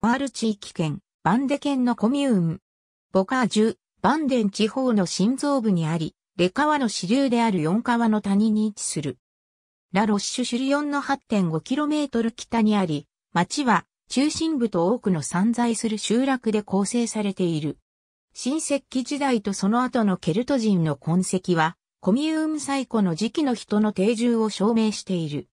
ワール地域圏、バンデ県のコミューン。ボカージュ、バンデン地方の心臓部にあり、レ川の支流である四川の谷に位置する。ラ・ロッシュ・シュリオンの 8.5km 北にあり、町は中心部と多くの散在する集落で構成されている。新石器時代とその後のケルト人の痕跡は、コミューン最古の時期の人の定住を証明している。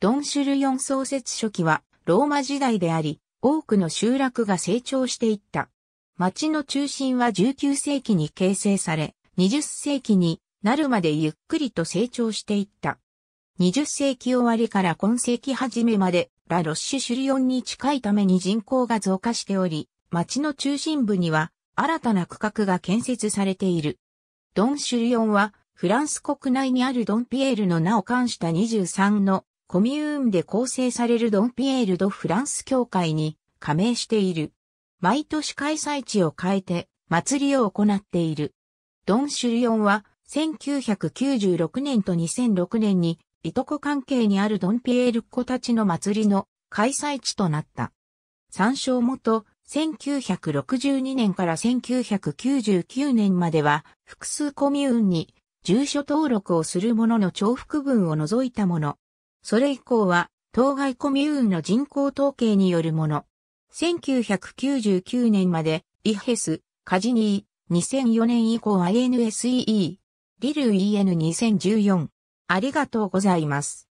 ドン・シュルヨン創設初期はローマ時代であり、多くの集落が成長していった。町の中心は19世紀に形成され、20世紀になるまでゆっくりと成長していった。20世紀終わりから今世紀初めまでラ・ロッシュ・シュリオンに近いために人口が増加しており、町の中心部には新たな区画が建設されている。ドン・シュリオンはフランス国内にあるドン・ピエールの名を冠した23のコミューンで構成されるドンピエール・ド・フランス協会に加盟している。毎年開催地を変えて祭りを行っている。ドン・シュリオンは1996年と2006年にいとこ関係にあるドンピエールっ子たちの祭りの開催地となった。参照元、1962年から1999年までは複数コミューンに住所登録をするものの重複分を除いたものそれ以降は、当該コミューンの人口統計によるもの。1999年まで、イヘス、カジニー、2004年以降 INSEE、リル EN2014。ありがとうございます。